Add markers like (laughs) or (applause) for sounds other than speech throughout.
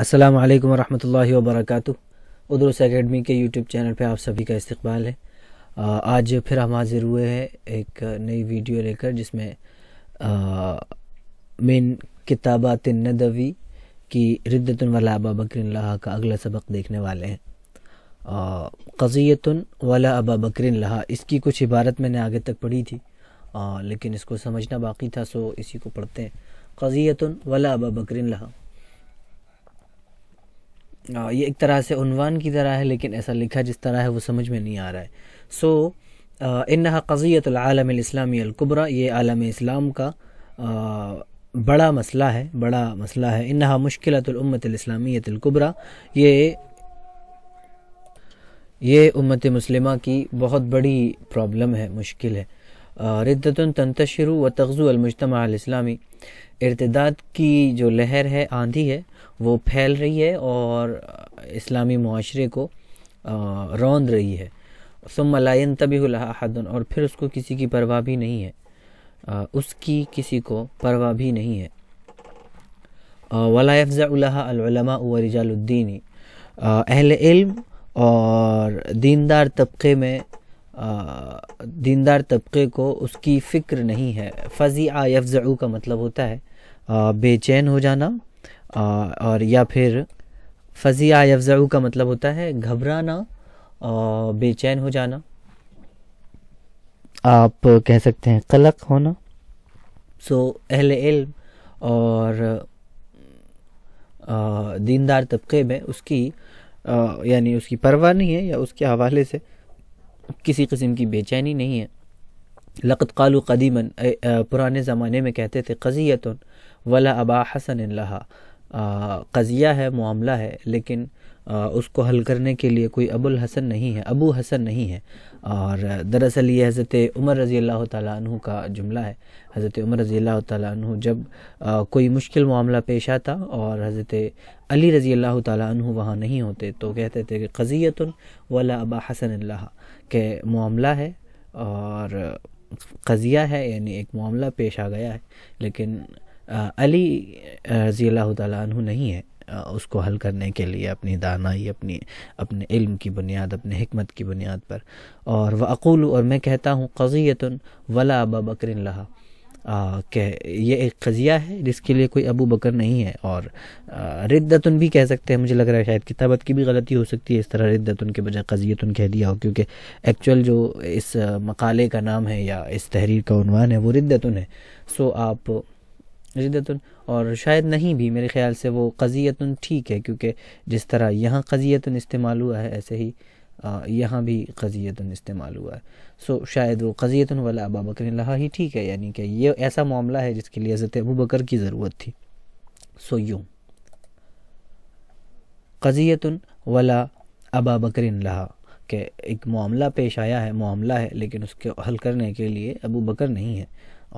अस्सलाम वालेकुम वरहमतुल्लाहि वबरकातुहू उदरूस एकेडमी के यूट्यूब चैनल पे आप सभी का इस्तकबाल है आज फिर हम हाजिर हुए हैं एक नई वीडियो लेकर जिसमें मेन किताबात नदवी की रिद्दतन वाला अबा बकर लहा का अगला सबक देखने वाले हैं कज़ीतन वाला अबा बकर लहा इसकी कुछ इबारत मैंने आगे तक पढ़ी थी आ, लेकिन इसको समझना बाकी था सो इसी को पढ़ते हैं कज़ीतन वाला अबा बकर लहा ये एक तरह से उनवान की तरह है लेकिन ऐसा लिखा जिस तरह है वो समझ में नहीं आ रहा है सो इन्हा कज़ीतलाम इस्लामी अलकुबरा ये आलम इस्लाम का बड़ा मसला है बड़ा मसला है इन्हा मुश्किलतुलम्मतलस्लामियतलकुबरा ये ये उम्मत मुस्लिमा की बहुत बड़ी प्रॉब्लम है मुश्किल है रिद्दत तंतशर व तगज़ु अलमजतम इस्लामी इरतदाद की जो लहर है आंधी है वो फैल रही है और इस्लामी माशरे को रौंद रही है सुमलायन तभी हदन और फिर उसको किसी की परवाह भी नहीं है उसकी किसी को परवाह भी नहीं है वलाफ़ामा अहल इल्म और दीनदार तबके में दीनदार तबके को उसकी फ़िक्र नहीं है फ़ज़ी आ का मतलब होता है बेचैन हो जाना और या फिर फजिया यफजाऊ का मतलब होता है घबराना और बेचैन हो जाना आप कह सकते हैं कलक होना सो अहल इल्म और दीनदार तबके में उसकी यानी उसकी परवाह नहीं है या उसके हवाले से किसी किस्म की बेचैनी नहीं है लकत कालु कदीमन पुराने ज़माने में कहते थे कजियत वला अबा हसन लहा कज़िया है मामला है लेकिन आ, उसको हल करने के लिए कोई अबुल हसन नहीं है अबू हसन नहीं है और दरअसल ये हज़रत उमर रज़ी अल्लाह तु का जुमला है हज़रत उमर रज़ी अल्लाह तु जब आ, कोई मुश्किल मामला पेश आता और हज़रत अली रज़ी अल्लाह तु वहाँ नहीं होते तो कहते थे कि कज़ियत वाला अबा हसन अल्लाह के मामला है और कज़िया है यानी एक मामला पेश आ गया है लेकिन अली रजी अल्लाह तु नहीं है उसको हल करने के लिए अपनी दानाई अपनी अपने इल्म की बुनियाद अपने हमत की बुनियाद पर और वह अकूल और मैं कहता हूँ कज़ीतन वला अबा बकर लहा ये एक कज़िया है जिसके लिए कोई अबू बकर नहीं है और रिद्दतन भी कह सकते हैं मुझे लग रहा है शायद किताबत की भी गलती हो सकती है इस तरह रिद्दतन के बजाय कज़ियतन कह दिया हो क्योंकि एक्चुअल जो इस मकाले का नाम है या इस तहरीर का उनवान है वो रिद्दतन है सो आप जिदतन और शायद नहीं भी मेरे ख्याल से वो कज़ियतन ठीक है क्योंकि जिस तरह यहाँ कज़ियतन इस्तेमाल हुआ है ऐसे ही यहाँ भी कज़ियतन इस्तेमाल हुआ है सो शायद वो कज़ियतन वाला अबा बकर ही ठीक है यानी कि ये ऐसा मामला है जिसके लिए हज़रत अबू बकर की ज़रूरत थी सो यूँ कज़ियतन वाला अबा बकर के एक मामला पेश आया है मामला है लेकिन उसके हल करने के लिए अबू बकर नहीं है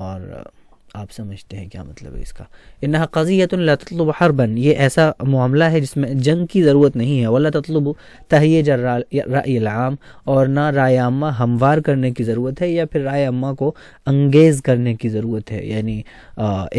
और आप समझते हैं क्या मतलब है इसका इन्ना कज़ीतलब बन ये ऐसा मामला है जिसमें जंग की ज़रूरत नहीं है वला तलब तहिए जराम और ना अम्मा हमवार करने की ज़रूरत है या फिर अम्मा को अंगेज़ करने की ज़रूरत है यानी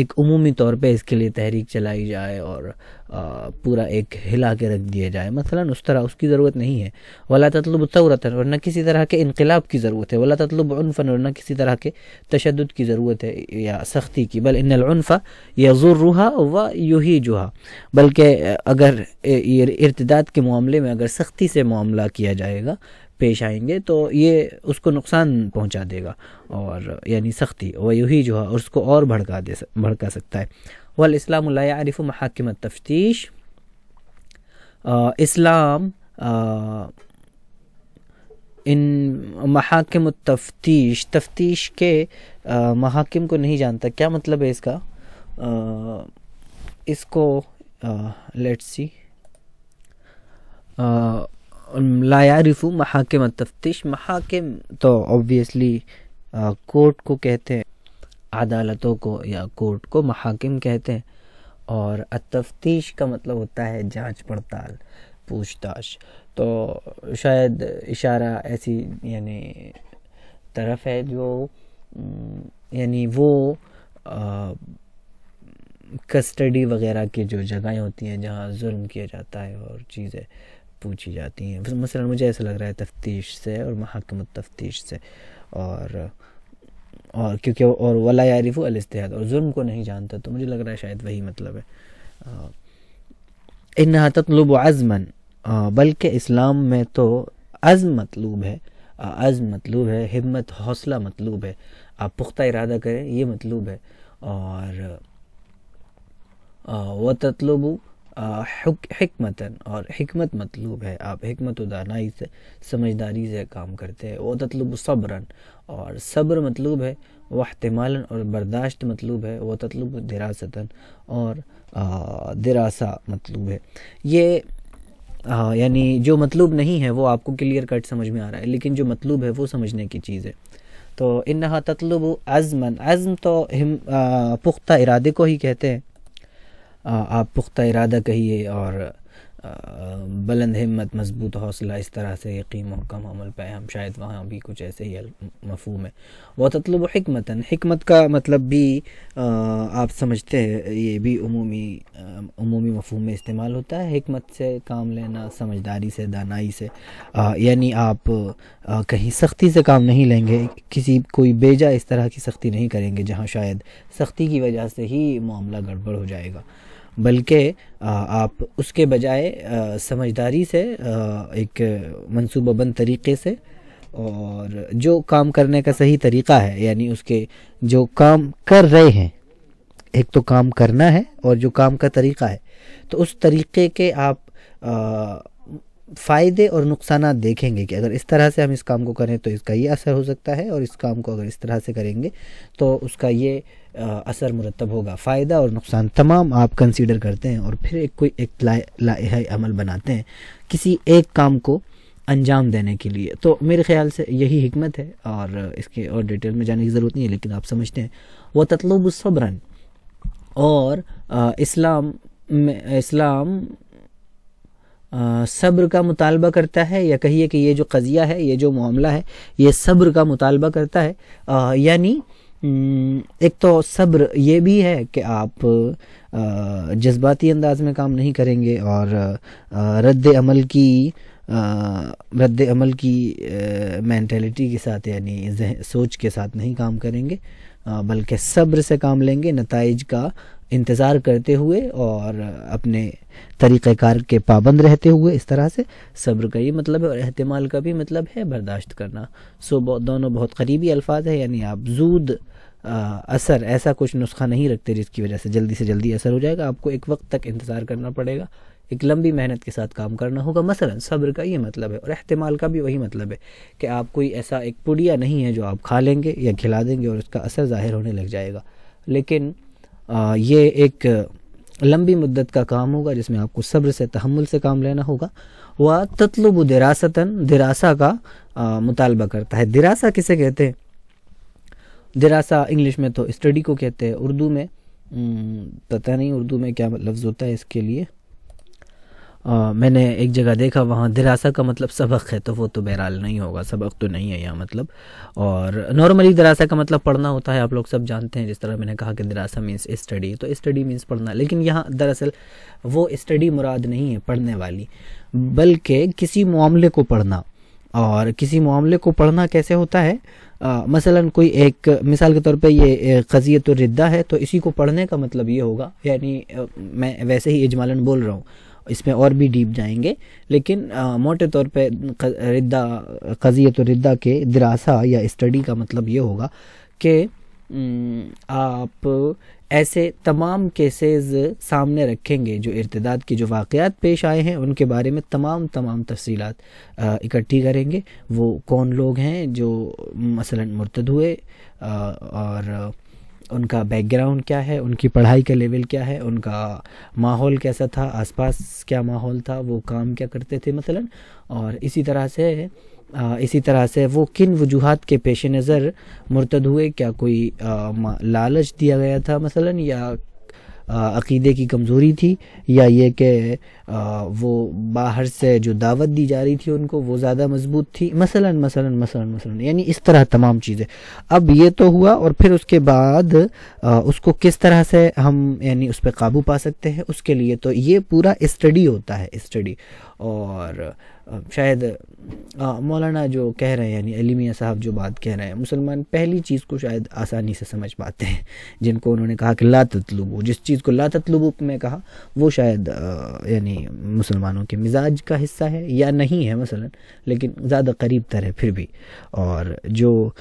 एक अमूमी तौर पर इसके लिए तहरीक चलाई जाए और पूरा एक हिला के रख दिया जाए मसला उस तरह उसकी ज़रूरत नहीं है वला तलब और वरना किसी तरह के इनकलाब की ज़रूरत है वला तत्लुब उनफन वरना किसी तरह के तशद की ज़रूरत है या सख्ती की बल इनफ़ा ज़ुर रूहा व ही जुहा बल्कि अगर इर्तदाद के मामले में अगर सख्ती से मामला किया जाएगा पेश आएंगे तो ये उसको नुकसान पहुँचा देगा और यानी सख्ती व वही जो है उसको और भड़का दे भड़का सकता है इस्लाम आरिफ महाकम तफ्तीश इस्लाम इन महाकम तफ्तीश तफ्तीश के महाकिम को नहीं जानता क्या मतलब है इसका आ, इसको लेट्स सी लायारिफू महाकिम तफ्तीश महाकिम तो ऑब्वियसली कोर्ट को कहते हैं अदालतों को या कोर्ट को महाकिम कहते हैं और तफ्तीश का मतलब होता है जांच पड़ताल पूछताछ तो शायद इशारा ऐसी यानी तरफ है जो यानी वो कस्टडी वगैरह की जो जगहें होती हैं जहाँ जुल्म किया जाता है और चीज़ें पूछी जाती हैं मसला मुझे ऐसा लग रहा है तफ्तीश से और महाकम तफ्तीश से और और क्योंकि और वला यारिफ अलस्तियाद और जुर्म को नहीं जानता तो मुझे लग रहा है शायद वही मतलब है इन तत्लुब अज़मन बल्कि इस्लाम में तो अज़म मतलूब है अज़म मतलूब है हिम्मत हौसला मतलूब है आप पुख्ता इरादा करें ये मतलूब है और वह ततलब हमतन और हमत मतलूब है आप हमत उदानाई से समझदारी से काम करते हैं वह ततलब सब्रन और सब्र मतलूब है वह और बर्दाश्त मतलूब है वह ततलब दरासता और दरासा मतलूब है ये यानी जो मतलूब नहीं है वो आपको क्लियर कट समझ में आ रहा है लेकिन जो मतलूब है वो समझने की चीज़ है तो इन्हा ततलब अज़मन अज़म तो हम पुख्ता इरादे को ही कहते हैं आप पुख्ता इरादा कहिए और बुलंद हिम्मत मजबूत हौसला इस तरह से यकीन महकम अमल पे हम शायद वहाँ भी कुछ ऐसे ही मफहूम है वह तलब हमतन हमत का मतलब भी आप समझते हैं ये भी अमूमी अमूमी मफहूम में इस्तेमाल होता है हिकमत से काम लेना समझदारी से दानाई से यानी आप कहीं सख्ती से काम नहीं लेंगे किसी कोई बेजा इस तरह की सख्ती नहीं करेंगे जहाँ शायद सख्ती की वजह से ही मामला गड़बड़ हो जाएगा बल्कि आप उसके बजाय समझदारी से एक मनसूबाबंद तरीके से और जो काम करने का सही तरीका है यानी उसके जो काम कर रहे हैं एक तो काम करना है और जो काम का तरीका है तो उस तरीके के आप फ़ायदे और नुकसान देखेंगे कि अगर इस तरह से हम इस काम को करें तो इसका ये असर हो सकता है और इस काम को अगर इस तरह से करेंगे तो उसका ये असर मुरतब होगा फ़ायदा और नुकसान तमाम आप कंसीडर करते हैं और फिर एक कोई एक लाए अमल बनाते हैं किसी एक काम को अंजाम देने के लिए तो मेरे ख्याल से यही हमत है और इसके और डिटेल में जाने की ज़रूरत नहीं है लेकिन आप समझते हैं वह ततलबसब्रन और इस्लाम में इस्लाम सब्र का मुतालबा करता है या कहिए कि ये जो कज़िया है ये जो मामला है ये सब्र का मुतालबा करता है यानी एक तो सब्र ये भी है कि आप जज्बाती अंदाज में काम नहीं करेंगे और रद्द अमल की रद्द अमल की मैंटेलिटी के साथ यानी सोच के साथ नहीं काम करेंगे बल्कि सब्र से काम लेंगे नतज का इंतज़ार करते हुए और अपने तरीक़ार के पाबंद रहते हुए इस तरह से सब्र का ये मतलब है और अहतमाल का भी मतलब है बर्दाश्त करना सो दोनों बहुत करीबी अल्फाज है यानी आप जूद आ, असर ऐसा कुछ नुस्खा नहीं रखते जिसकी वजह से जल्दी से जल्दी असर हो जाएगा आपको एक वक्त तक इंतज़ार करना पड़ेगा एक लंबी मेहनत के साथ काम करना होगा मसलन सब्र का ये मतलब है और अहतमाल का भी वही मतलब है कि आप कोई ऐसा एक पुड़िया नहीं है जो आप खा लेंगे या खिला देंगे और उसका असर ज़ाहिर होने लग जाएगा लेकिन ये एक लंबी मुद्दत का काम होगा जिसमें आपको सब्र से तहमुल से काम लेना होगा वह तत्लुब दिरासतन दिरासा का मुतालबा करता है दिरासा किसे कहते हैं दिरासा इंग्लिश में तो स्टडी को कहते हैं उर्दू में पता नहीं उर्दू में क्या लफ्ज़ होता है इसके लिए आ, मैंने एक जगह देखा वहाँ दरासा का मतलब सबक है तो वो तो बहरहाल नहीं होगा सबक तो नहीं है यहाँ मतलब और नॉर्मली दरासा का मतलब पढ़ना होता है आप लोग सब जानते हैं जिस तरह मैंने कहा कि दरासा मीन्स स्टडी तो स्टडी मीन्स पढ़ना लेकिन यहाँ दरअसल वो स्टडी मुराद नहीं है पढ़ने वाली बल्कि किसी मामले को पढ़ना और किसी मामले को पढ़ना कैसे होता है आ, मसलन कोई एक मिसाल के तौर पे ये खजियत रिद्दा है तो इसी को पढ़ने का मतलब ये होगा यानी मैं वैसे ही इजमालन बोल रहा हूँ इसमें और भी डीप जाएंगे लेकिन आ, मोटे तौर पे रिद्दा कजियत रिद्दा के दरासा या स्टडी का मतलब ये होगा कि आप ऐसे तमाम केसेस सामने रखेंगे जो इर्तदाद के जो वाकयात पेश आए हैं उनके बारे में तमाम तमाम तफसीलात इकट्ठी करेंगे वो कौन लोग हैं जो मसलन मुर्तद हुए आ, और उनका बैकग्राउंड क्या है उनकी पढ़ाई का लेवल क्या है उनका माहौल कैसा था आसपास क्या माहौल था वो काम क्या करते थे मसलन और इसी तरह से इसी तरह से वो किन वजूहत के पेश नज़र मुर्तद हुए क्या कोई लालच दिया गया था मसलन या अकीदे की कमज़ोरी थी या ये कि वो बाहर से जो दावत दी जा रही थी उनको वो ज़्यादा मजबूत थी मसला मसलन मसलन मसलन यानी इस तरह तमाम चीज़ें अब ये तो हुआ और फिर उसके बाद उसको किस तरह से हम यानी उस पर काबू पा सकते हैं उसके लिए तो ये पूरा स्टडी होता है स्टडी और शायद मौलाना जो कह रहे हैं यानी अली मियाँ साहब जो बात कह रहे हैं मुसलमान पहली चीज़ को शायद आसानी से समझ पाते हैं (laughs) जिनको उन्होंने कहा कि ला तत्लुबू जिस चीज़ को ला तत्लुबू में कहा वो शायद यानी मुसलमानों के मिजाज का हिस्सा है या नहीं है मसलन लेकिन ज़्यादा करीब तर है फिर भी और जो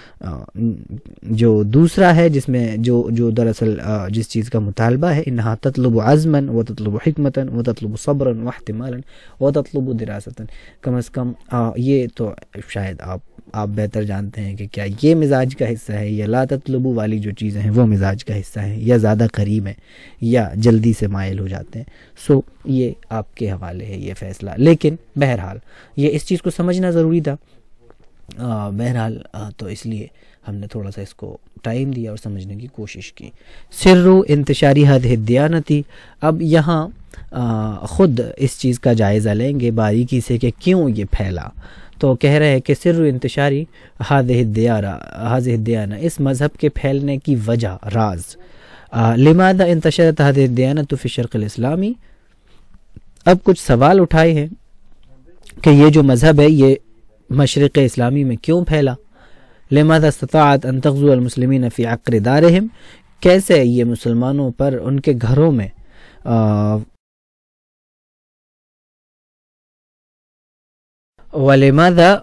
जो दूसरा है जिसमें जो जो दरअसल जिस चीज़ का मुतालबा है इन्हा ततलब आज़मन व ततलब हमतन व ततलब सब्रन व अहतमालन व ततलब दिरासता कम अज़ कम आ, ये तो शायद आप आप बेहतर जानते हैं कि क्या ये मिजाज का हिस्सा है या ला तलबू वाली जो चीज़ें हैं वो मिजाज का हिस्सा है या ज़्यादा करीब हैं या जल्दी से मायल हो जाते हैं सो ये आपके हवाले है ये फ़ैसला लेकिन बहरहाल ये इस चीज़ को समझना ज़रूरी था बहरहाल तो इसलिए हमने थोड़ा सा इसको टाइम दिया और समझने की कोशिश की सिर्रु इंतशारी हद हिद्यानती अब यहाँ ख़ुद इस चीज़ का जायज़ा लेंगे बारीकी से कि क्यों ये फैला तो कह रहे हैं कि सिर इंतशारी हद हिद्यारा हाज हिद्याना इस मज़हब के फैलने की वजह राज लिमादा इंतशरत हद हिद्याना तो फ़िशरकलस्लामी अब कुछ सवाल उठाए हैं कि ये जो मज़हब है ये मशरक़ इस्लामी में क्यों फैला लिमादा सतात अनतजुलमसलमिन फ़ी आकर दारहम कैसे ये मुसलमानों पर उनके घरों में वलिमादा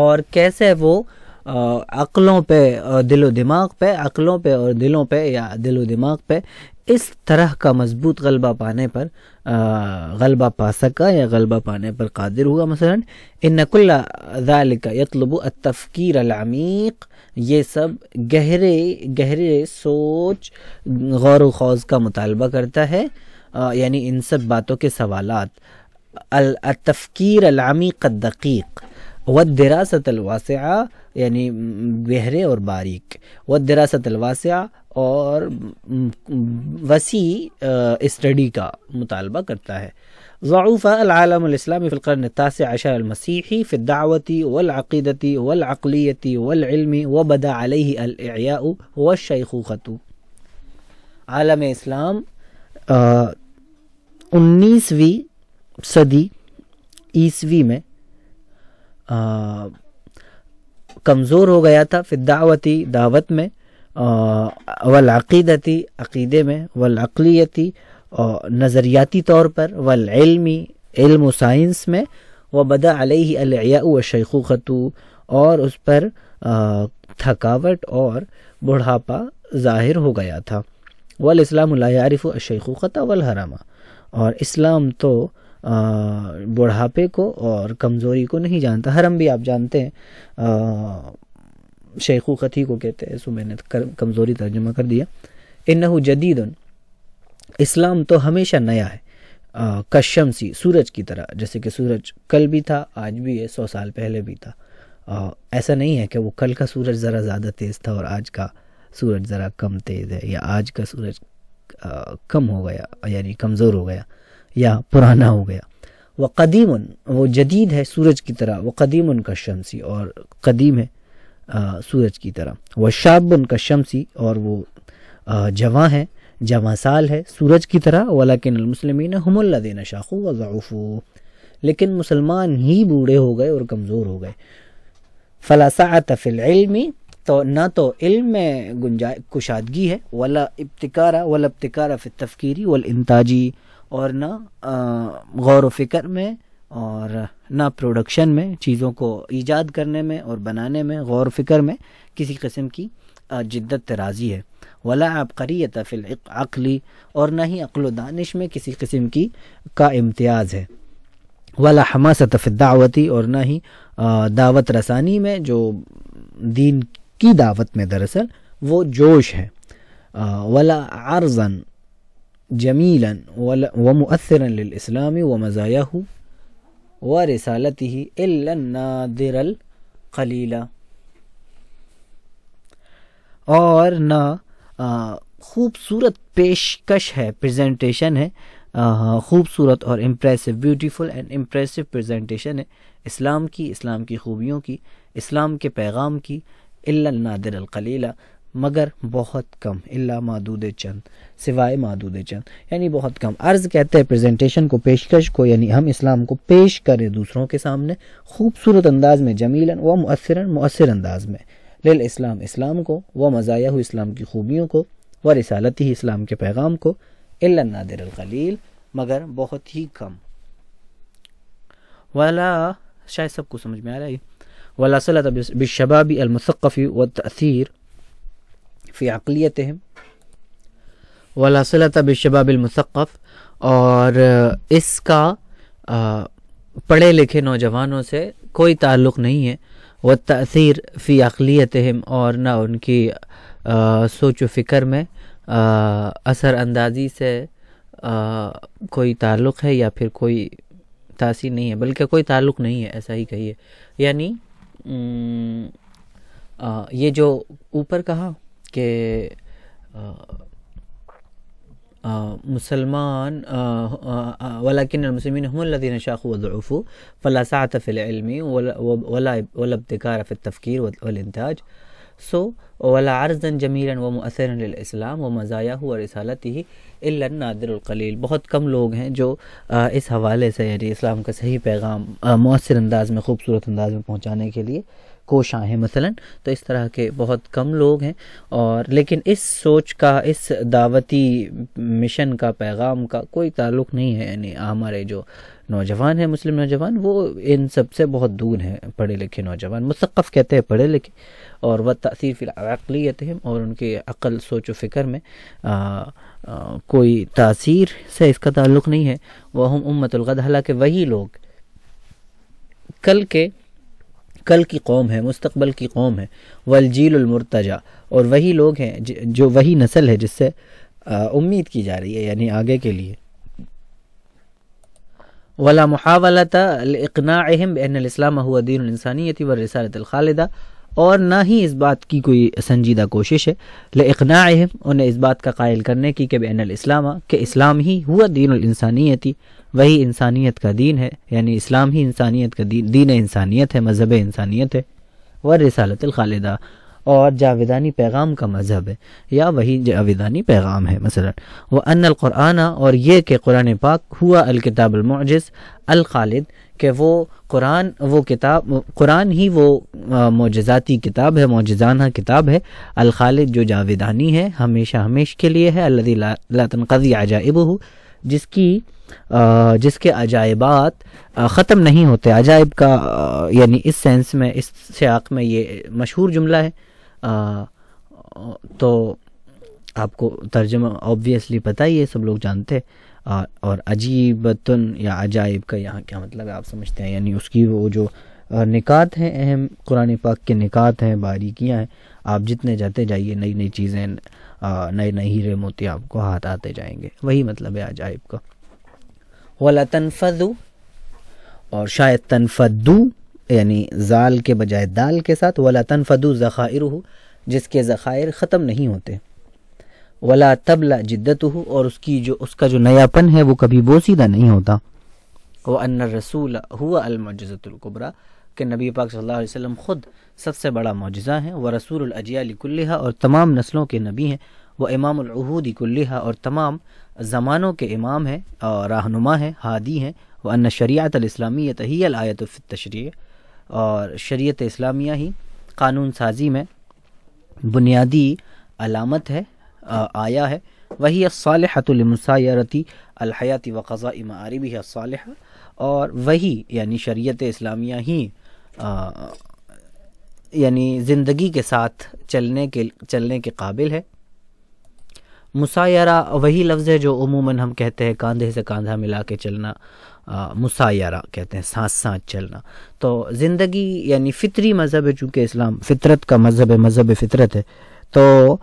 और कैसे वो अक्लों पे दिलो दिमाग पे अक्लों पे और दिलों पे या दिलो दिमाग पे इस तरह का मजबूत गलबा पाने पर गलबा पा सका या गलबा पाने पर कादिर हुआ मसलन इन नकुल्लालिका यतलब तफ़कीर अलामीक ये सब गहरे गहरे सोच गौर खौज का मुतालबा करता है यानी इन सब बातों के सवालत तफ़कीर अलामी दकीक़ व अलवासा यानी बहरे और बारीक व अलवासा और वसी स्टडी का मुतालबा करता है ज़ूफ़ अलालमी फ़िलकरन तास अशरमसीही फ़िदावती वलअक़ीदती वलअक़लियती वलमी व बदा अलया व शैखूखतु आलम इस्लाम उन्नीसवीं सदी ईस्वी में कमज़ोर हो गया था फिर दावती दावत में वल अकीदे में वल और नज़रियाती तौर पर वलमी इल्म साइंस में व बदा व शेखू और उस पर थकावट और बुढ़ापा ज़ाहिर हो गया था वल इस्लाम यारफ़ शेखूता वल हरामा और इस्लाम तो बुढ़ापे को और कमज़ोरी को नहीं जानता हरम भी आप जानते हैं शेखु खती को कहते हैं सो मैंने कमज़ोरी तर्जुमा कर दिया इन जदीद इस्लाम तो हमेशा नया है सी सूरज की तरह जैसे कि सूरज कल भी था आज भी है सौ साल पहले भी था आ, ऐसा नहीं है कि वो कल का सूरज ज़रा ज़्यादा तेज़ था और आज का सूरज ज़रा कम तेज़ है या आज का सूरज आ, कम हो गया यानी कमज़ोर हो गया या पुराना हो गया वह कदीम वो जदीद है सूरज की तरह वह कदीम उनका शमसी और कदीम है आ, सूरज की तरह वह शाब उनका शमसी और वो जवा है जवा साल है सूरज की तरह वलाकिन हमल्ला देना लेकिन मुसलमान ही बूढ़े हो गए और कमज़ोर हो गए फलासा तफिल तो ना तो इल्म में गुंजा कुशादगी है वाला इब्तिकारा वाला इब्तिकारा फिर तफ़कीरी वाल इंताजी और ना गौर फिक्र में और ना प्रोडक्शन में चीज़ों को ईजाद करने में और बनाने में गौर फिक्र में किसी कस्म की जिद्दत तराजी है वला आबकारी तफ़िल अकली और ना ही अक्ल दानिश में किसी किस्म की का इम्तियाज़ है वाला तफिल दावती और ना ही दावत रसानी में जो दीन की दावत में दरअसल वो जोश है वाला आर्जन जमीला वमुअसरा लस्लाम व मज़ाया व रसालत ही नादिरल खलीला और ना खूबसूरत पेशकश है प्रेजेंटेशन है खूबसूरत और impressive beautiful and impressive presentation है इस्लाम की इस्लाम की खूबियों की इस्लाम के पैगाम की नादिर कलीला मगर बहुत कम इल्ला मादूद चंद सिवाय मादूद चंद यानी बहुत कम अर्ज कहते हैं प्रेजेंटेशन को पेशकश को यानी हम इस्लाम को पेश करें दूसरों के सामने खूबसूरत अंदाज में जमीलन व मؤसरा मؤसर अंदाज में लिल इस्लाम इस्लाम को व मज़ाया इस्लाम की खूबियों को व रिसालती ही इस्लाम के पैगाम को इल्ला नादिर गलील मगर बहुत ही कम वाला शायद सबको समझ में आ रहा है वाला सलात बिशबाबी अलमसफ़ी व तसीर फ़ी अकलीतम वलासलत बिशबाबिलमसक़फ़ और इसका पढ़े लिखे नौजवानों से कोई ताल्लुक़ नहीं है व तसीर फ़ी अकलीतम और ना उनकी सोच फ़िक्र में असर से आ, कोई ताल्लुक़ है या फिर कोई तासीर नहीं है बल्कि कोई ताल्लुक़ नहीं है ऐसा ही कहिए यानी आ, ये जो ऊपर कहा के मुसलमान वलाकिन मुसलमिन हमदीन शाखफ़ू फ़लासात फ़िलमी वला इब्तकार सो वला अर्जन जमीरन व मुसरसलाम व मज़ाया हुआ रसालत ही नादिरकलील बहुत कम लोग हैं जो इस हवाले से यानी इस्लाम का सही पैगाम मौसर अंदाज़ में खूबसूरत अंदाज़ में पहुँचाने के लिए कोशाँ हैं मसलन तो इस तरह के बहुत कम लोग हैं और लेकिन इस सोच का इस दावती मिशन का पैगाम का कोई ताल्लुक़ नहीं है यानी हमारे जो नौजवान हैं मुस्लिम नौजवान वो इन सब से बहुत दूर हैं पढ़े लिखे नौजवान मुसक्फ़ कहते हैं पढ़े लिखे और वह तसीफ़िलअलीत हैं और उनके अक़ल सोच व फ़िक्र में आ, आ, कोई तासीर से इसका ताल्लुक़ नहीं है वह हम उम्मतलगद हालाँकि वही लोग कल के कल की कौम है मुस्तकबल की कौम है वलजीलमरतजा और वही लोग हैं जो वही नस्ल है जिससे उम्मीद की जा रही है यानी आगे के लिए वला मुहावलातनाम बहनस्लाम इस्लाम इंसानियत व रसालतलखालदा और ना ही इस बात की कोई संजीदा कोशिश है लकना उन्हें इस बात का कायल करने की कि बहन इस्लाम के इस्लाम ही हुआ दीनसानियती वही इंसानियत का दीन है यानी इस्लाम ही इंसानियत का दीन दीन इंसानियत है मज़हब इंसानियत है व रसालत और जावेदानी पैगाम का मज़हब है या वही जावेदानी पैगाम है मसलन व अन और ये कि कुरान पाक हुआ अलकिताबलमज़ अलखालिद के वो कुरान वो किताब कुरान ही वो मोजाती किताब है मोजाना किताब है अलखालिद जो जावेदानी है हमेशा हमेश के लिए है अल्लातनकदी आजाइब हो जिसकी जिसके अजायबात ख़त्म नहीं होते अजायब का यानी इस सेंस में इस सियाक में ये मशहूर जुमला है तो आपको तर्जमा ऑब्वियसली पता ही है सब लोग जानते हैं और अजीबतन या अजायब का यहाँ क्या मतलब है आप समझते हैं यानी उसकी वो जो निकात हैं अहम कुरान पाक के निकात हैं बारीकियाँ हैं आप जितने जाते जाइए नई नई चीज़ें नए नए हीरे मोती आपको हाथ आते जाएंगे वही मतलब है अजायब का वला तनफजू और शायद तनफदू यानी जाल के बजाय दाल के साथ वला तनफदू ज़ख़ायर जिसके ज़ख़ायर ख़त्म नहीं होते वला तबला जिद्दत हो और उसकी जो उसका जो नयापन है वो कभी बोसीदा नहीं होता व अन रसूल हुआ अलमजतुल्कुबरा के नबी पाक सल्लल्लाहु अलैहि वसल्लम ख़ुद सबसे बड़ा मुजज़ा हैं व रसूल अजियाली कुल्हा और तमाम नस्लों के नबी हैं व इमामूदी कुल्हा और तमाम ज़मानों के इमाम हैं और रहनुमा हैं हादी हैं व शरीत इस्लामी ही आयत तशरी और शरीत इस्लामिया ही कानून साजी में बुनियादी अलामत है आया है वही असालतमसायरती अलहयाती वक़ा भी असाल और वही यानी शरीत इस्लामिया ही यानी ज़िंदगी के साथ चलने के चलने के काबिल है मुसायरा वही लफ्ज़ है जो उमूमन हम कहते हैं कंधे से कंधा मिला के चलना मुसायरा कहते हैं सांस सांस चलना तो ज़िंदगी यानी फितरी मज़हब है चूँकि इस्लाम फितरत का मज़हब है मज़हब फितरत है तो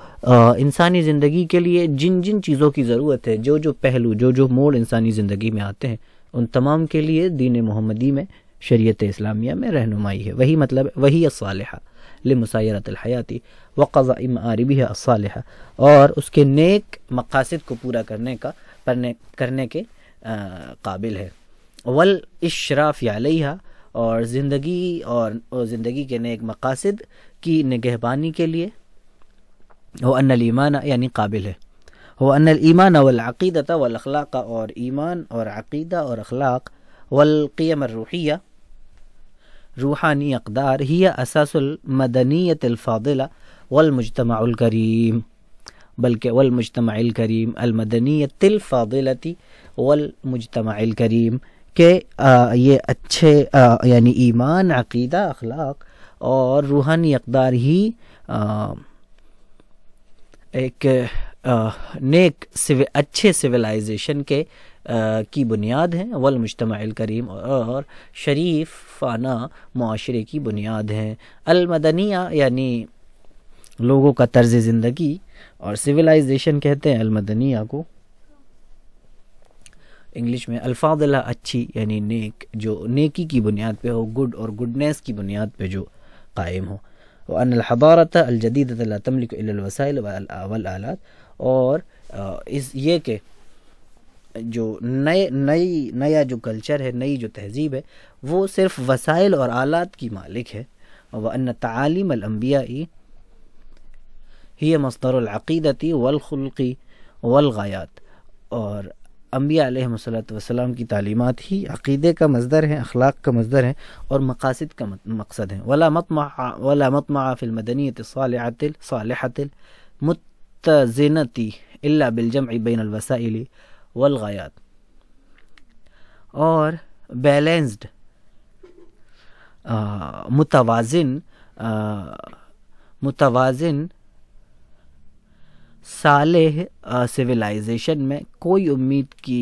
इंसानी ज़िंदगी के लिए जिन जिन चीज़ों की ज़रूरत है जो जो पहलू जो जो मोड़ इंसानी ज़िंदगी में आते हैं उन तमाम के लिए दीन मोहम्मदी में शरीत इस्लामिया में रहनुमाई है वही मतलब वही असालहा लिमसायरत हयाती वक़ इमारबी साल और उसके नेक मकासद को पूरा करने का करने करने के काबिल है वल इशराफ़ आलिया और ज़िंदगी और ज़िंदगी के नेक मकासद की निगहबानी के लिए वह अनल ईमान यानी काबिल है वो अनल ईमान वलअक़ीदत वलअखलाक और ईमान और अक़ीदा और अखलाक वलक़म रूहिया रूहानी अकदार ही असासमदनीत फ़ादिला वलमजतमाकरीम बल्कि करीम वलमजतमाकरीम अलमदनीतफ़ादिलती करीम के आ, ये अच्छे आ, यानी ईमान अकीदा अखलाक और रूहानी अकदार ही आ, एक आ, नेक सिव, अच्छे सिविलाइजेशन के आ, की बुनियाद हैं वल करीम और शरीफ फाना माशरे की बुनियाद हैं अलमदनिया यानी लोगों का तर्ज ज़िंदगी और सिविलाइजेशन कहते हैं अलमदनिया को इंग्लिश में अल्फाजला अच्छी यानी नेक जो नेकी की बुनियाद पे हो गुड और गुडनेस की बुनियाद पे जो कायम हो अनहदारत अलजदीदतमलिकवसाइल आलात और इस ये के जो नए नई नया जो कल्चर है नई जो तहजीब है वो सिर्फ वसाइल और आलात की मालिक है वह अन तालीम अलम्बिया ही मसदर अक़ीदती वलखलकी वलगायात और अम्बिया वसलम की तलीमत ही अक़ीदे का मजदर है अखलाक का मजदर है और मकासद का मकसद है वला मतमा वला मतमाफिल मदनीत सालतिल सालहतिल मुतजनती अल्ला बिलजम इबैन अलवसाइल वलगायात और बैलेंस्ड मुतवाजन मुतवाजन साले सिविलाइजेशन में कोई उम्मीद की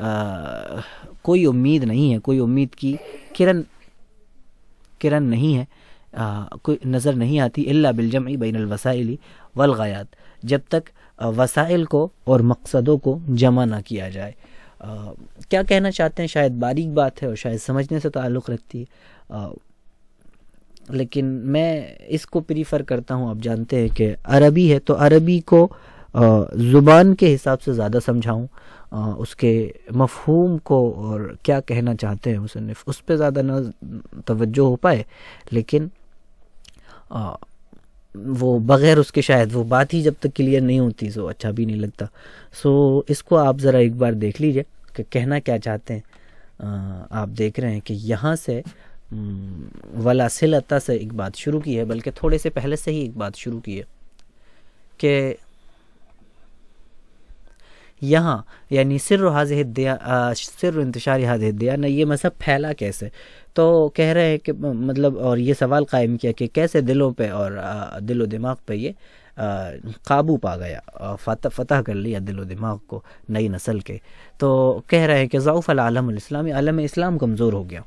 आ, कोई उम्मीद नहीं है कोई उम्मीद की किरण किरण नहीं है आ, कोई नज़र नहीं आती इल्ला बिलजम बैन अलवसाइली वलगायात जब तक वसाइल को और मकसदों को जमा ना किया जाए आ, क्या कहना चाहते हैं शायद बारीक बात है और शायद समझने से ताल्लुक़ रखती है लेकिन मैं इसको प्रीफर करता हूँ आप जानते हैं कि अरबी है तो अरबी को ज़ुबान के हिसाब से ज़्यादा समझाऊँ उसके मफहूम को और क्या कहना चाहते हैं मुसनफ़ उस पर ज़्यादा ना तोज्जो हो पाए लेकिन आ, वो बग़ैर उसके शायद वो बात ही जब तक क्लियर नहीं होती सो तो अच्छा भी नहीं लगता सो इसको आप ज़रा एक बार देख लीजिए कि कहना क्या चाहते हैं आ, आप देख रहे हैं कि यहाँ से वला सिलता से एक बात शुरू की है बल्कि थोड़े से पहले से ही एक बात शुरू की है कि यहाँ यानी सिर हाज दिया सिर इंतशार हाज दिया ना ये मज़हब फैला कैसे तो कह रहे हैं कि मतलब और ये सवाल कायम किया कि कैसे दिलों पे और दिलो दिमाग पे ये काबू पा गया फतह फतह कर लिया दिलो दिमाग को नई नस्ल के तो कह रहे हैं कि ज़ाउफ़ आलम इस्लामी आलम इस्लाम कमज़ोर हो गया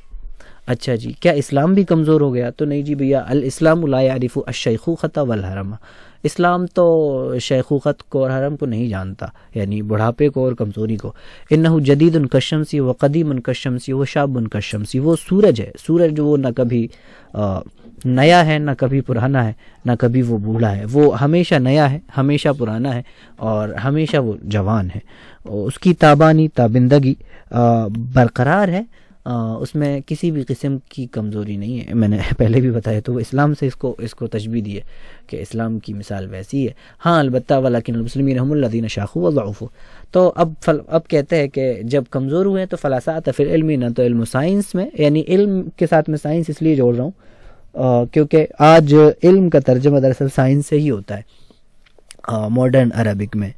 अच्छा जी क्या इस्लाम भी कमज़ोर हो गया तो नहीं जी भैया अल इस्लाम आरिफ़ अशैखु वल हरमा इस्लाम तो ख़त को और हरम को नहीं जानता यानी बुढ़ापे को और कमज़ोरी को इन्ना जदीद कशम सी व कदीम कशम सी व शाब कशम सी वो सूरज है सूरज वो ना कभी आ, नया है ना कभी पुराना है ना कभी वो बूढ़ा है वो हमेशा नया है हमेशा पुराना है और हमेशा वो जवान है उसकी ताबानी ताबिंदगी बरकरार है उसमें किसी भी किस्म की कमज़ोरी नहीं है मैंने (laughs) पहले भी बताया तो वो इस्लाम से इसको इसको तशबी दी है कि इस्लाम की मिसाल वैसी है हाँ अलबत् वलाकिनमसलमिन हमल्लिन शाखु वज़ाउफ़ तो अब फल अब कहते हैं कि जब कमज़ोर हुए तो फलासात फिर इलमी ना तो इल्म साइंस में यानी इल्म के साथ में साइंस इसलिए जोड़ रहा हूँ क्योंकि आज इल्म का तर्जमा दरअसल साइंस से ही होता है मॉडर्न अरबिक में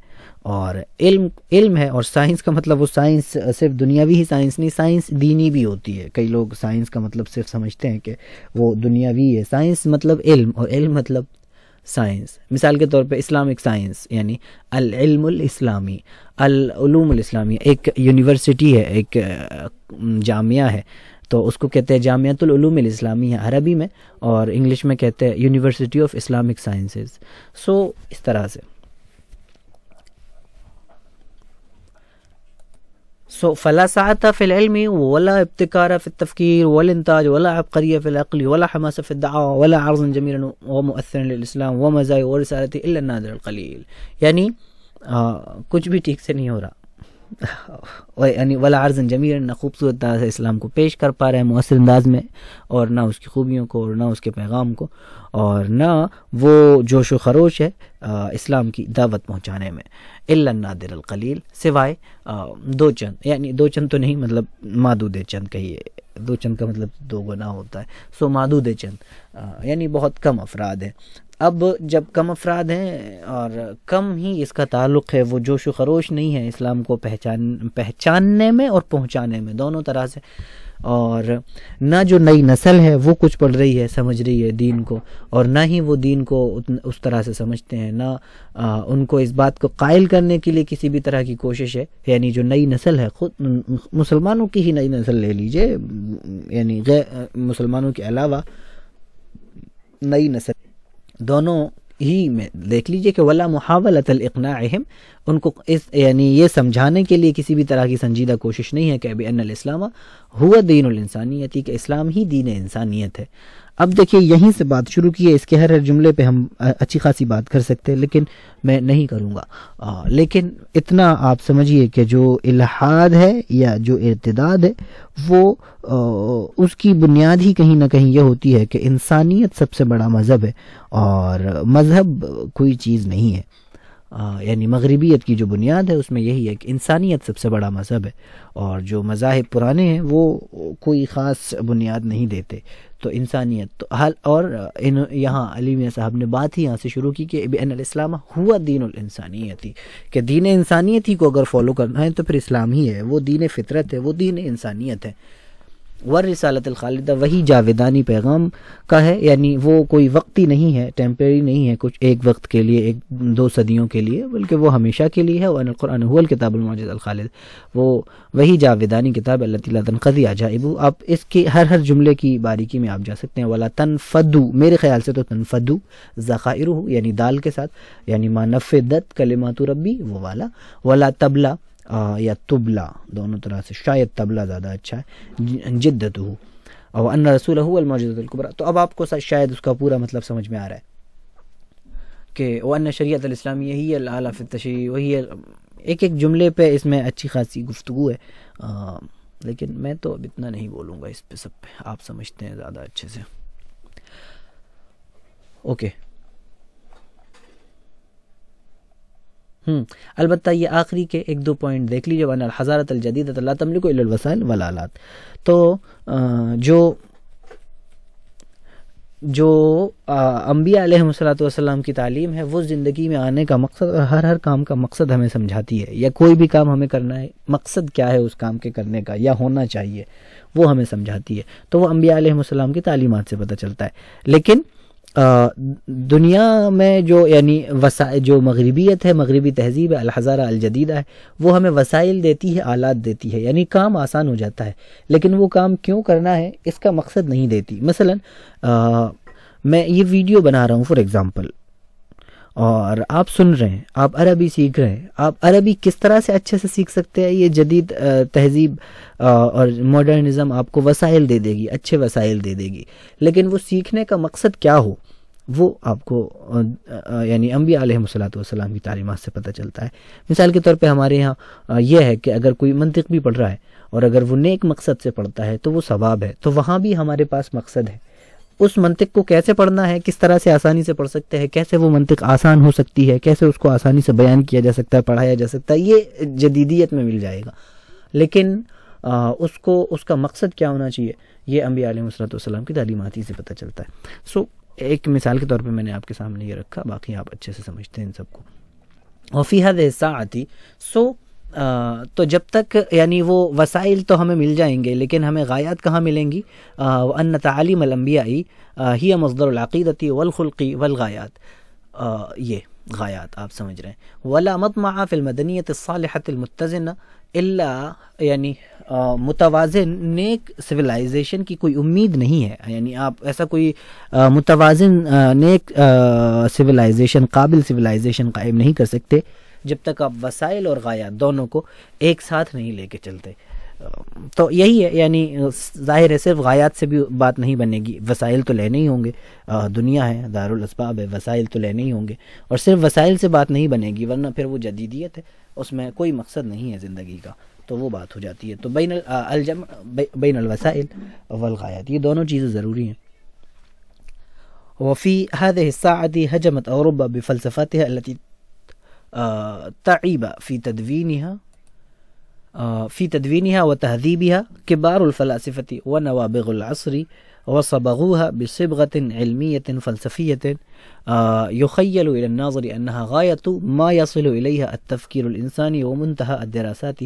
और इल्म इल्म है और साइंस का मतलब वो साइंस सिर्फ दुनियावी ही साइंस नहीं साइंस दीनी भी होती है कई लोग साइंस का मतलब सिर्फ समझते हैं कि वो दुनियावी है साइंस मतलब इल्म और इल्म मतलब साइंस मिसाल के तौर पे इस्लामिक साइंस यानी अल इल्मुल इस्लामी अलूमुल इस्लामी एक यूनिवर्सिटी है एक जामिया है तो उसको कहते हैं जामियातलूम इस्लामी है अरबी में और इंग्लिश में कहते हैं university of Islamic sciences so इस तरह से سو فلا سعة في العلم ولا ابتكار في التفكير ولا إنتاج ولا عبقرية في العقل ولا حماسة في الدعوة ولا عرض جميلا ومؤثرا للإسلام ومزايا ورسالته إلا النادر القليل يعني آه, कुछ भी ठीक यानी वाला अर्जन जमीर ना खूबसूरत से इस्लाम को पेश कर पा रहा है मौसर अंदाज में और ना उसकी खूबियों को और ना उसके पैगाम को और ना वो जोश व खरोश है आ, इस्लाम की दावत पहुँचाने में इल्लादिर कलील सिवाय दो चंद यानी दो चंद तो नहीं मतलब मादूद चंद कहिए दो चंद का मतलब दो गुना होता है सो मादूद चंद यानी बहुत कम अफराद हैं अब जब कम अफराद हैं और कम ही इसका ताल्लुक है वो जोश खरोश नहीं है इस्लाम को पहचान पहचानने में और पहुंचाने में दोनों तरह से और ना जो नई नस्ल है वो कुछ पढ़ रही है समझ रही है दीन को और ना ही वो दीन को उस तरह से समझते हैं ना आ, उनको इस बात को कायल करने के लिए किसी भी तरह की कोशिश है यानी जो नई नस्ल है खुद मुसलमानों की ही नई नस्ल ले लीजिए यानी मुसलमानों के अलावा नई नस्ल दोनों ही में देख लीजिए कि वला मुहावलत अहम उनको इस यानी ये समझाने के लिए किसी भी तरह की संजीदा कोशिश नहीं है कि अभी अन इस्लामा हुआ दीन इंसानियत कि इस्लाम ही दीन इंसानियत है अब देखिए यहीं से बात शुरू की है इसके हर हर जुमले पे हम अच्छी खासी बात कर सकते हैं लेकिन मैं नहीं करूँगा लेकिन इतना आप समझिए कि जो इलाहाद है या जो इर्तदाद है वो आ, उसकी बुनियाद ही कहीं ना कहीं यह होती है कि इंसानियत सबसे बड़ा मज़हब है और मज़हब कोई चीज़ नहीं है यानी मगरबियत की जो बुनियाद है उसमें यही है कि इंसानियत सबसे बड़ा मज़हब है और जो मजाहब पुराने हैं वो कोई ख़ास बुनियाद नहीं देते तो इंसानियत तो हल और इन यहाँ अली मियाँ साहब ने बात ही यहाँ से शुरू की कि इस्लाम हुआ दीन इंसानियत ही कि दीन इंसानियत ही को अगर फॉलो करना है तो फिर इस्लाम ही है वो दीन फितरत है वो दीन इंसानियत है वर रिसालत खालिदा वही जावेदानी पैगाम का है यानी वो कोई वक्ती नहीं है टेम्प्रेरी नहीं है कुछ एक वक्त के लिए एक दो सदियों के लिए बल्कि वो हमेशा के लिए है वनकुरानहुल किताबुलमौजद वो वही जावेदानी किताब अल्लाह तनकदी आ आप इसके हर हर जुमले की बारीकी में आप जा सकते हैं वाला तनफदू मेरे ख्याल से तो तनफदू ज़ख़ायर यानी दाल के साथ यानी मानफ़ दत कलमातु रबी वो वाला वाला तबला या तुबला दोनों तरह से शायद तबला ज़्यादा अच्छा है जिद्दत हो और अन्ना रसूल अलमौजतुल्कुबरा तो अब आपको शायद उसका पूरा मतलब समझ में आ रहा है कि वन शरीत इस्लाम यही अला तशरी वही एक एक जुमले पे इसमें अच्छी खासी गुफ्तु है आ, लेकिन मैं तो अब इतना नहीं बोलूँगा इस पे सब पे आप समझते हैं ज़्यादा अच्छे से ओके हम्म। अलबत् ये आखिरी के एक दो पॉइंट देख लीजिए वन हज़ारत अलजदीद ला तमलिक वलालात तो जो जो अम्बिया की तालीम है वो ज़िंदगी में आने का मकसद और हर हर काम का मकसद हमें समझाती है या कोई भी काम हमें करना है मकसद क्या है उस काम के करने का या होना चाहिए वो हमें समझाती है तो वो अम्बिया की तालीमत से पता चलता है लेकिन दुनिया में जो यानी वसा जो मगरबियत है मगरबी तहजीब है अलहज़ारा अलजदीदा है वो हमें वसाइल देती है आलात देती है यानी काम आसान हो जाता है लेकिन वो काम क्यों करना है इसका मकसद नहीं देती मसला मैं ये वीडियो बना रहा हूँ फॉर एग्ज़ाम्पल और आप सुन रहे हैं आप अरबी सीख रहे हैं आप अरबी किस तरह से अच्छे से सीख सकते हैं ये जदीद तहजीब और मॉडर्निज़म आपको वसाइल दे देगी अच्छे वसाइल दे देगी लेकिन वो सीखने का मकसद क्या हो वो आपको यानी अम्बी आलमसलाम की तालीमत से पता चलता है मिसाल के तौर पे हमारे यहाँ यह है कि अगर कोई मंतिक भी पढ़ रहा है और अगर वो नेक मकसद से पढ़ता है तो वो सवाब है तो वहाँ भी हमारे पास मकसद है उस मंतिक को कैसे पढ़ना है किस तरह से आसानी से पढ़ सकते हैं कैसे वो मंतिक आसान हो सकती है कैसे उसको आसानी से बयान किया जा सकता है पढ़ाया जा सकता है ये जदीदियत में मिल जाएगा लेकिन आ, उसको उसका मकसद क्या होना चाहिए ये अम्बी आलमसलाम की तालीमती से पता चलता है सो एक मिसाल के तौर पर मैंने आपके सामने ये रखा बाकी आप अच्छे से समझते हैं इन सबको और फिहद हिस्सा आती सो तो जब तक यानी वो वसाइल तो हमें मिल जाएंगे लेकिन हमें गायात कहाँ मिलेंगी अन तालीम अलम्बियाई ही मजदरक़ीदती वलखुल्की वलगायात ये गायात आप समझ रहे हैं वला मत मदनीत सालहतमतज़न अल्ला यानी मुतवाज़ नेक सिविलाइजेशन की कोई उम्मीद नहीं है यानी आप ऐसा कोई मुतवाजन नेक सिविलाइजेशन काबिल सिविलाइजेशन कायम नहीं कर सकते जब तक आप वसाइल और गाया दोनों को एक साथ नहीं लेके चलते तो यही है यानी जाहिर है सिर्फ गायात से भी बात नहीं बनेगी वसाइल तो लेने ही होंगे दुनिया है दारुल असबाब है वसाइल तो लेने ही होंगे और सिर्फ वसाइल से बात नहीं बनेगी वरना फिर वो जदीदियत है उसमें कोई मकसद नहीं है ज़िंदगी का तो वो बात हो जाती है तो बैन अलजम बैन अलवसाइल वलगायात ये दोनों चीज़ें ज़रूरी हैं वफ़ी हद हिस्सा आदि हजमत और बफ़लसफ़ात تعب في تدوينها آه، في تدوينها وتهذيبها كبار الفلاسفة ونوابغ العصر وصبغوها بصبغة علمية فلسفية آه، يخيل إلى الناظر أنها غاية ما يصل إليها التفكير الإنساني ومنتهى الدراسات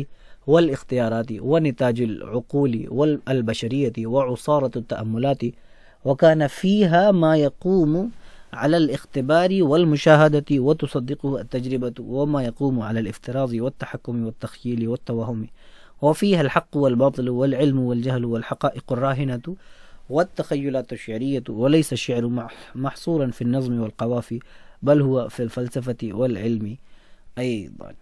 والاختيارات ونتاج العقول والبشرية وعصارة التأملات وكان فيها ما يقوم على الاختبار والمشاهدة وتصدقه التجربة وما يقوم على الافتراض والتحكم والتخيل والتوهم وفيها الحق والباطل والعلم والجهل والحقائق الراهنة والتخيلات الشعرية وليس الشعر محصورا في النظم والقوافي بل هو في الفلسفة والعلم أيضا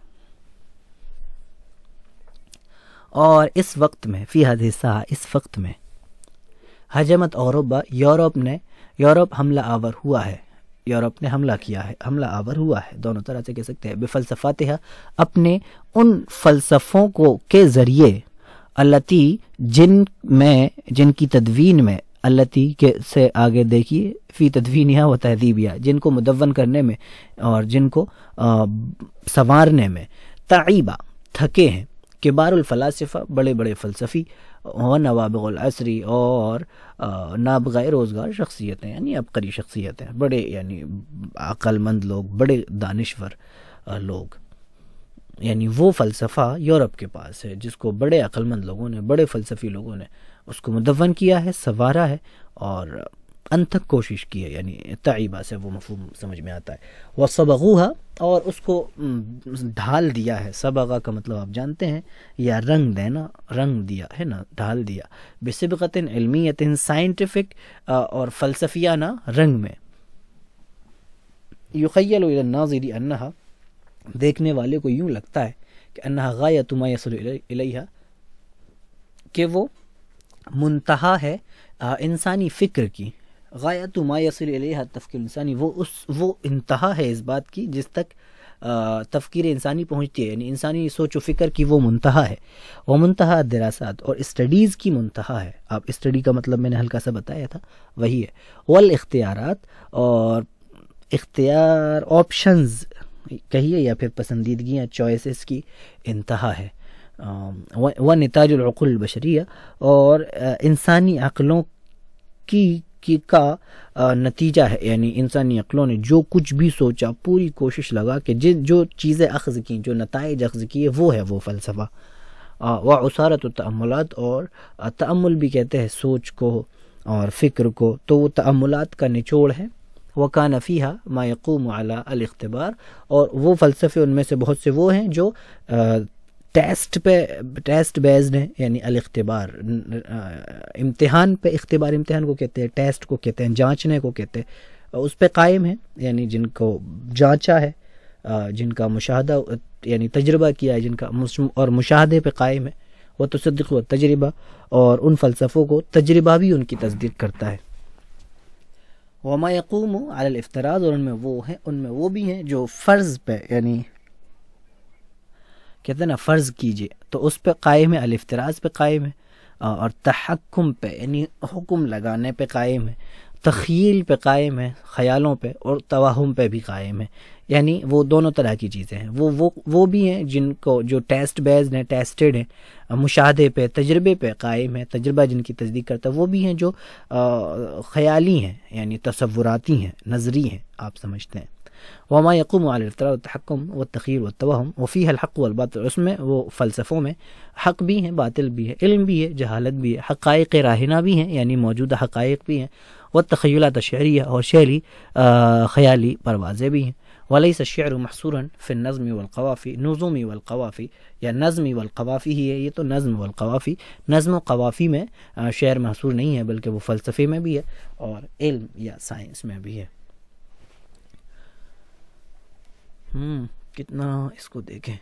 اس وقت میں فی حد حصہ اس وقت میں حجمت اوروبا یورپ نے यूरोप हमला आवर हुआ है यूरोप ने हमला किया है हमला आवर हुआ है दोनों तरह से कह सकते हैं बेफलसफात अपने उन फलसफों को के जरिए अल्लती जिन में जिनकी तदवीन में अल्लती के से आगे देखिए फ़ी तदवीन तदवीनिया व तहजीबिया जिनको मुदवन करने में और जिनको संवारने में तईबा थके हैं किबारफलासफ़ा बड़े बड़े फ़लसफ़ी व नवाबलसरी और नाब रोज़गार शख्सियतें यानी अबकरी शख्सियतें बड़े यानी अक्लमंद लोग बड़े दानश्वर लोग यानी वो फ़लसफ़ा यूरोप के पास है जिसको बड़े अक्लमंद लोगों ने बड़े फ़लसफ़ी लोगों ने उसको मुदवन किया है संवारा है और अनथक कोशिश की है यानी तयबा से वो मफहम समझ में आता है वह है और उसको ढाल दिया है सबगा का मतलब आप जानते हैं या रंग देना रंग दिया है ना ढाल दिया बेसबकतिन इलमियतिन साइंटिफिक और फलसफियाना रंग में युखैल नाजरी अन्ना देखने वाले को यूँ लगता है कि अन्ना गाया तुमा यसलिया कि वो मुंतहा है इंसानी फ़िक्र की गायत मा यसिल तफ़ीर इंसानी वो उस वो इंतहा है इस बात की जिस तक तफकर इंसानी पहुँचती है यानी इंसानी सोच व फिक्र की वो मुंतहा है वह मुंतहा दरासात और स्टडीज़ की मुंतहा है आप स्टडी का मतलब मैंने हल्का सा बताया था वही है वल और इख्तियार ऑप्शंस कहिए या फिर पसंदीदगियाँ चॉइस की इंतहा है व नताजुलकुल बशरिया और इंसानी अक़लों की की का नतीजा है यानी इंसानी अक्लों ने जो कुछ भी सोचा पूरी कोशिश लगा कि जिस जो चीज़ें अखज़ की जो नतज अखज़ किए वो है वो फ़लसफ़ा व उसारत तमलत और तमल भी कहते हैं सोच को और फ़िक्र को तो वो तमलत का निचोड़ है का नफ़ीहा मायकूम अला अख्तबार और वो फ़लसफ़े उनमें से बहुत से वो हैं जो टेस्ट पे टेस्ट बेस्ड है यानी अलख्तबार इम्तहान पे इख्तबार इम्तहान को कहते हैं टेस्ट को कहते हैं जांचने को कहते हैं उस पर कायम है यानी जिनको जांचा है जिनका मुशाहदा यानी तजर्बा किया है जिनका और मुशाहदे पे कायम है वह सदक व तजर्बा और उन फ़लसफ़ों को तजर्बा भी उनकी तस्दीक करता है वमा यकूम और उनमें वो हैं उनमें वो भी हैं जो फ़र्ज़ पे यानी कहते हैं ना फ़र्ज़ कीजिए तो उस पर कायम है अलफ्तराज पर कायम है और तहक्म पे यानी हुक्म लगाने पे कायम है तखील पे कायम है ख्यालों पे और तवाहम पे भी कायम है यानी वो दोनों तरह की चीज़ें हैं वो वो वो भी हैं जिनको जो टेस्ट बेस्ड हैं टेस्टेड हैं मुशाहे पे तजर्बे पे कायम है तजर्बा जिनकी तस्दीक करता है वो भी हैं जो ख्याली हैं यानी तस्वुराती हैं नज़री हैं आप समझते हैं وما يقوم على الافتراض والتحكم والتخيل والتوهم وفيها الحق والباطل عصمة وفلسفة حق بيه باطل بيه علم بيه جهالة بيه حقائق راهنة بيه يعني موجودة حقائق بيه والتخيلات الشعرية أو شالي آه خيالي بربازة بيه وليس الشعر محصورا في النظم والقوافي نظم والقوافي يعني نظم والقوافي هي هي تو نظم والقوافي نظم وقوافي میں آه، شعر محصور نہیں ہے بلکہ وہ فلسفے میں بھی ہے اور علم یا سائنس میں بھی ہے कितना इसको देखें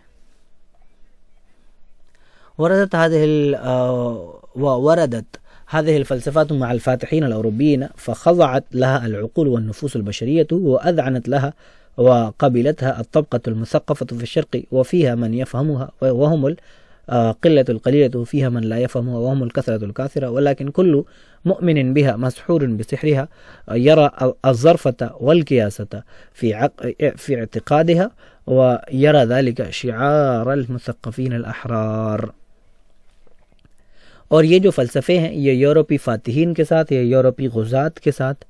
وردت هذه آه، ووردت هذه الفلسفات مع الفاتحين الأوروبيين فخضعت لها العقول والنفوس البشرية وأذعنت لها وقبلتها الطبقة المثقفة في الشرق وفيها من يفهمها وهم آه، قلة القليلة فيها من لا يفهمها وهم الكثرة الكاثرة ولكن كل مؤمن بها مسحور بسحرها آه، يرى الظرفة والكياسة في, عق... في اعتقادها ويرى ذلك شعار المثقفين الأحرار اور یہ جو فلسفے ہیں یہ یورپی فاتحین کے ساتھ یہ یورپی غزات کے ساتھ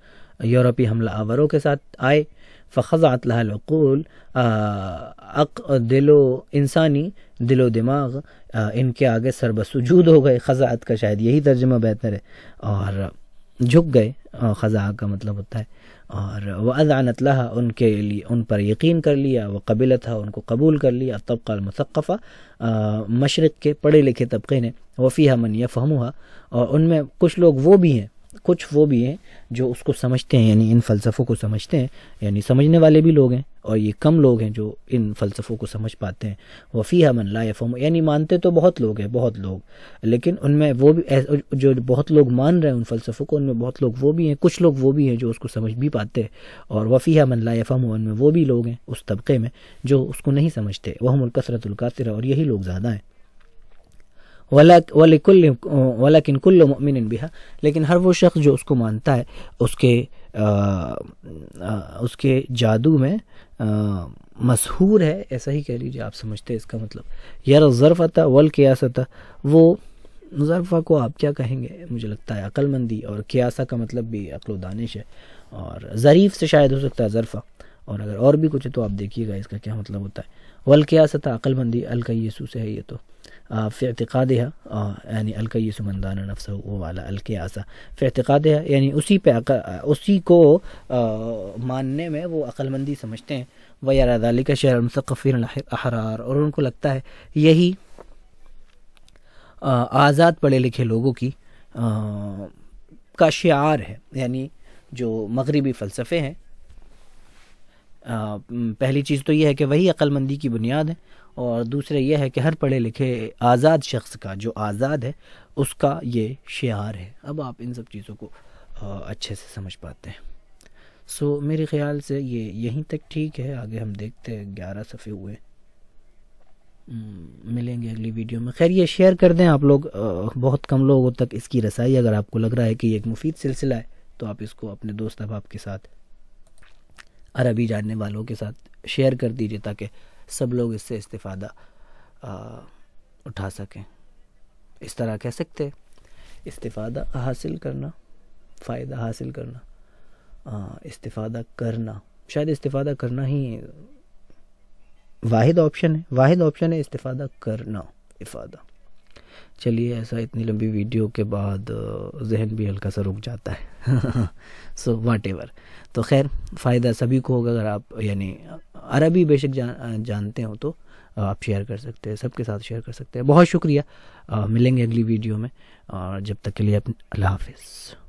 یورپی حملہ آوروں کے ساتھ آئے فخضعت لها العقول اق آه، دلو انسانی دلو دماغ इनके आगे सरबसजूद हो गए ख़ज़ात का शायद यही तर्जमा बेहतर है और झुक गए ख़ज़ा का मतलब होता है और वह अजानत उनके लिए उन पर यकीन कर लिया वह कबील था उनको कबूल कर लिया तबका मुसक्फ़ा मशरक़ के पढ़े लिखे तबके ने मनिया मन यफ़हमुहा और उनमें कुछ लोग वो भी हैं कुछ वो भी हैं जो उसको समझते हैं यानी इन फ़लसफ़ों को समझते हैं यानी समझने वाले भी लोग हैं और ये कम लोग हैं जो इन फ़लसफ़ों को समझ पाते हैं वफ़ी हमन ला यफ़म यानी मानते तो बहुत लोग हैं बहुत लोग लेकिन उनमें वो भी जो बहुत लोग मान रहे हैं उन फ़लसफ़ों को उनमें बहुत लोग वो भी हैं कुछ लोग वो भी हैं जो उसको समझ भी पाते हैं और वफ़ी हमन ला यफ़म उनमें वो भी लोग हैं उस तबके में जो उसको नहीं समझते वह मुलकसरतुल्कासरा और यही लोग ज़्यादा हैं वलाकिन किन ममिन बिहा लेकिन हर वो शख्स जो उसको मानता है उसके उसके जादू में मशहूर है ऐसा ही कह लीजिए आप समझते हैं इसका मतलब यार था वल क्यासता वो ज़रफ़ा को आप क्या कहेंगे मुझे लगता है अक्लमंदी और क्यासा का मतलब भी अक्ल दानिश है और ज़रीफ़ से शायद हो सकता है ज़रफ़ा और अगर और भी कुछ है तो आप देखिएगा इसका क्या मतलब होता है वल क्यासता अक्लमंदी अलकयसू से है ये तो फ़िरतिकादा اعتقادها यानी अलकैस मंदाना वाला अलके आसा फि यानी उसी पे उसी को मानने में वो अक्लमंदी समझते हैं वही यारदाली का शहर मुसफ़ी अहरार और उनको लगता है यही आज़ाद पढ़े लिखे लोगों की आ, का शार है यानी जो मगरबी फ़लसफ़े हैं पहली चीज़ तो यह है कि वही अक्लमंदी की बुनियाद है और दूसरा यह है कि हर पढ़े लिखे आज़ाद शख्स का जो आज़ाद है उसका ये शार है अब आप इन सब चीज़ों को अच्छे से समझ पाते हैं सो मेरे ख़्याल से ये यहीं तक ठीक है आगे हम देखते हैं ग्यारह सफ़े हुए मिलेंगे अगली वीडियो में खैर ये शेयर कर दें आप लोग बहुत कम लोगों तक इसकी रसाई अगर आपको लग रहा है कि ये एक मुफीद सिलसिला है तो आप इसको अपने दोस्त अहबाब के साथ अरबी जानने वालों के साथ शेयर कर दीजिए ताकि सब लोग इससे इस्तेफादा उठा सकें इस तरह कह सकते इस्तेफादा हासिल करना फ़ायदा हासिल करना इस्तेफादा करना शायद इस्तेफादा करना ही वाद ऑप्शन है वाद ऑप्शन है इस्तेफादा करना इफादा चलिए ऐसा इतनी लंबी वीडियो के बाद जहन भी हल्का सा रुक जाता है सो वाट एवर तो खैर फ़ायदा सभी को होगा अगर आप यानी अरबी बेशक जान, जानते हो तो आप शेयर कर सकते हैं सबके साथ शेयर कर सकते हैं बहुत शुक्रिया आ, मिलेंगे अगली वीडियो में और जब तक के लिए अपने अल्लाह हाफिज़